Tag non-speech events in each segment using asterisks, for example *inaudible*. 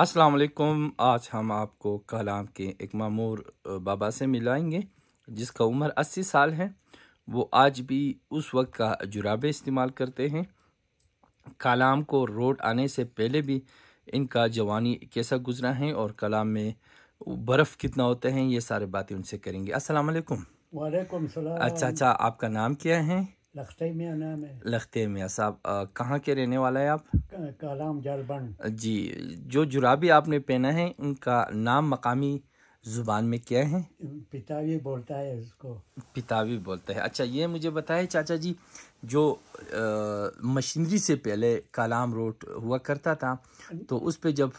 अस्सलाम वालेकुम आज हम आपको कलाम के एक मामूर बाबा से मिलाएंगे जिसका उम्र 80 साल है वो आज भी उस वक्त का जुराबे इस्तेमाल करते हैं कलाम को रोड आने से पहले भी इनका जवानी कैसा गुजरा है और कलाम में बर्फ़ कितना होते हैं ये सारे बातें उनसे करेंगे अस्सलाम वालेकुम अच्छा अच्छा आपका नाम क्या है लखते मियाँ नाम साहब कहाँ के रहने वाला है आप कलाम जलबन जी जो जुराबी आपने पहना है उनका नाम मकामी जुबान में क्या है पितावी बोलता है उसको पितावी बोलता है अच्छा ये मुझे बताए चाचा जी जो मशीनरी से पहले कालाम रोड हुआ करता था तो उस पर जब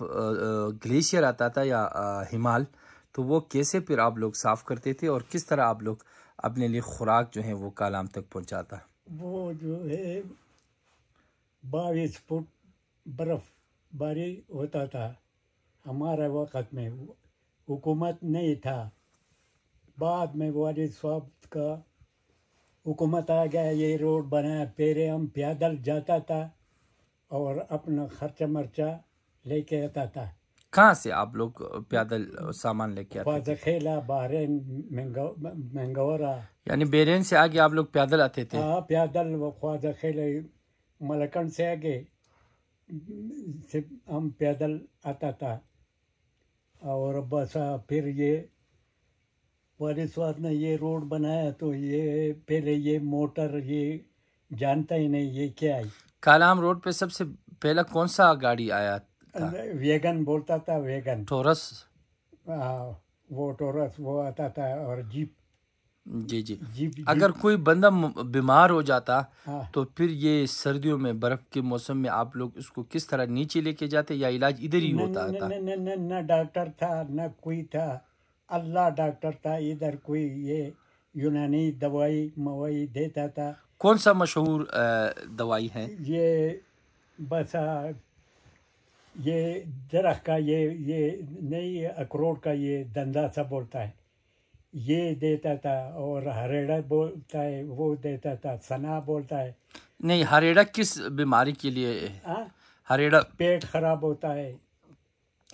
ग्लेशियर आता था या हिमाल तो वो कैसे फिर आप लोग साफ़ करते थे और किस तरह आप लोग अपने लिए खुराक जो है वो कालाम तक पहुँचाता वो जो है बाईस फुट बर्फ़ बारी होता था हमारे वक़्त में हुकूमत नहीं था बाद में वारी साहब का हुकूमत आ गया ये रोड बनाया पेरे हम पैदल जाता था और अपना खर्चा मर्चा लेके आता था कहाँ से आप लोग पैदल सामान लेके आते थे बारे मंगौरा यानी बेरेन से आगे आप लोग पैदल आते थे हाँ, पैदल पैदल ख्वाजखेला मलकन से आगे से हम पैदल आता था और बस हाँ, फिर ये परिस्वाद ने ये रोड बनाया तो ये पहले ये मोटर ये जानता ही नहीं ये क्या है कालाम रोड पे सबसे पहला कौन सा गाड़ी आया था हाँ। वेगन बोलता था वेगन टोरस हाँ, वो टोरस वो आता था और जीप जी जी जीप, जीप अगर कोई बंदा बीमार हो जाता हाँ। तो फिर ये सर्दियों में बर्फ के मौसम में आप लोग इसको किस तरह नीचे लेके जाते या इलाज इधर ही होता न, था न, न, न, डॉक्टर था न कोई था अल्लाह डॉक्टर था इधर कोई ये यूनानी दवाई मवाई देता था कौन सा मशहूर दवाई है ये बस ये दरख का ये ये ये अखरोट का ये धंधा सा बोलता है ये देता था और हरेड़ा बोलता है वो देता था सना बोलता है नहीं हरेड़ा किस बीमारी के लिए आ? हरेड़ा पेट खराब होता है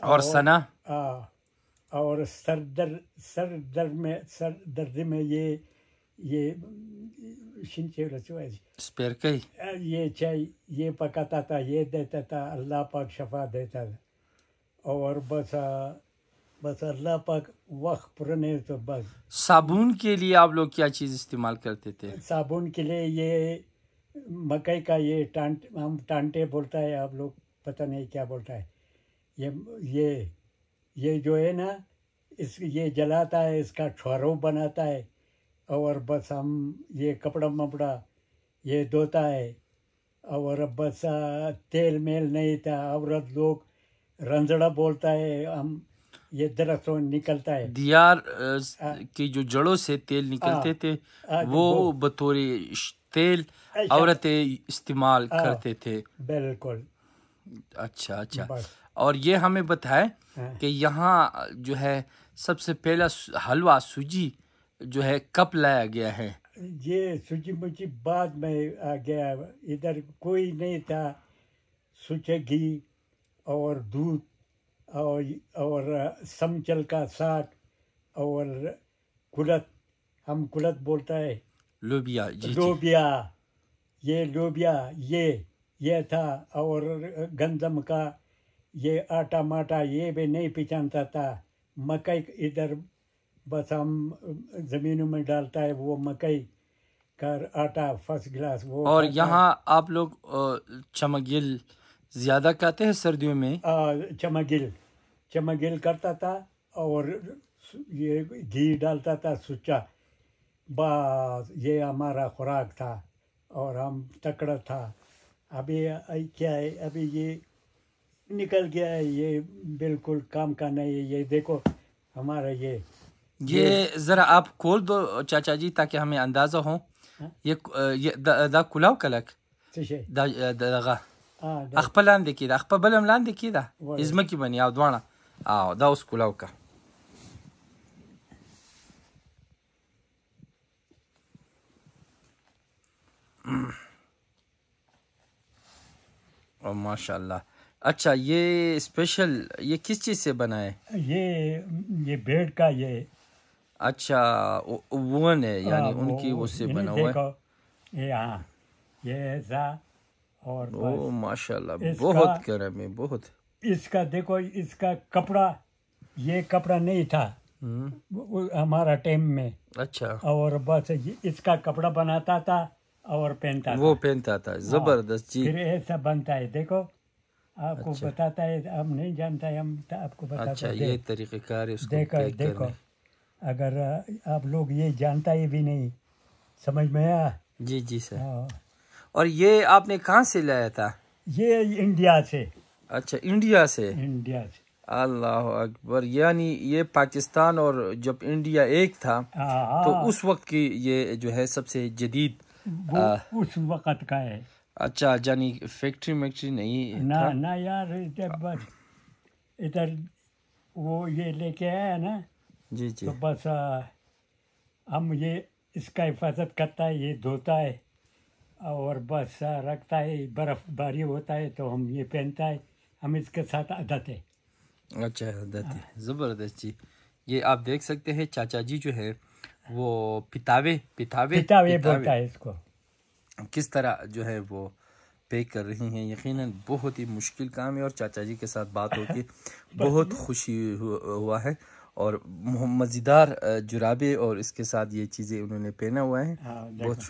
और, और सना आ, और सर दर्द सर दर्द में सर दर्द में ये ये सिंचेव रचवायची कई ये चाय ये पकाता था ये देता था अल्लाह पाक शफा देता था और बस बस अल्लाह पाक वक्त पुराने तो बस साबुन के लिए आप लोग क्या चीज़ इस्तेमाल करते थे साबुन के लिए ये मकई का ये टांट हम टांटे बोलता है आप लोग पता नहीं क्या बोलता है ये ये ये जो है ना इस ये जलाता है इसका छोरों बनाता है और बस हम ये कपड़ा मपड़ा ये धोता है और बस तेल मेल नहीं था औरत लोग रंजड़ा बोलता है हम ये दरख्तों निकलता है दियार की जो जड़ों से तेल निकलते आ, थे आ, वो बतौर तेल औरतें इस्तेमाल करते थे बिल्कुल अच्छा अच्छा और ये हमें बताए हाँ। कि यहाँ जो है सबसे पहला हलवा सूजी जो है कब लाया गया है ये सूची मुची बाद में आ गया इधर कोई नहीं था सूचे घी और दूध और और समचल का साग और कुलत हम कुलत बोलता है लोबिया जी लोबिया ये लोबिया ये ये था और गंदम का ये आटा माटा ये भी नहीं पहचानता था मकई इधर बस हम ज़मीनों में डालता है वो मकई कर आटा फर्स्ट गिलास वो और यहाँ आप लोग चमगिल ज़्यादा खाते हैं सर्दियों में चमगिल चमगिल करता था और ये घी डालता था सुच्चा बस ये हमारा खुराक था और हम तकड़ा था अभी क्या है अभी ये निकल गया है ये बिल्कुल काम का नहीं है ये देखो हमारा ये ये ज़रा आप खोल दो चाचा जी ताकि हमें अंदाज़ा हो ये ये دا کلاو کلک دا دغه خپل لاندې کې دا خپل بل لاندې کې دا ازمکی باندې او دوانه او دا اوس کلاو کا او माशाल्लाह अच्छा ये स्पेशल ये किस चीज़ से बना है ये ये बेड का ये अच्छा वन है हाँ, यानी उनकी वो से बना हुआ है ये और ओ माशाल्लाह बहुत गर्म है बहुत इसका देखो इसका कपड़ा ये कपड़ा नहीं था हम्म। हमारा टाइम में अच्छा और बस इसका कपड़ा बनाता था और पहनता वो पहनता था हाँ, जबरदस्त जी फिर ऐसा बनता है देखो आपको अच्छा। बताता है हम नहीं जानता है हम तो आपको बताता अच्छा ये तरीके कार है उसको देखो देखो अगर आप लोग ये जानता ही भी नहीं समझ में आया जी जी सर हाँ। और ये आपने कहाँ से लाया था ये इंडिया से अच्छा इंडिया से इंडिया से अल्लाह अकबर यानी ये पाकिस्तान और जब इंडिया एक था आ, हाँ। तो उस वक्त की ये जो है सबसे जदीद उस वक्त का है अच्छा यानी फैक्ट्री मैक्ट्री नहीं ना था? ना यार इधर वो ये लेके आया ना जी जी तो बस हम ये इसका हिफाजत करता है ये धोता है और बस रखता है बर्फ़बारी होता है तो हम ये पहनता है हम इसके साथ आदत है अच्छा आदत है हाँ। ज़बरदस्त जी ये आप देख सकते हैं चाचा जी जो है वो पितावे पितावे पितावे, पितावे बोलता है इसको किस तरह जो है वो पे कर रही हैं यकीनन बहुत ही मुश्किल काम है और चाचा जी के साथ बात होकर *laughs* बहुत खुशी हुआ है और मज़ेदार जुराबे और इसके साथ ये चीज़ें उन्होंने पहना हुआ है हाँ, बहुत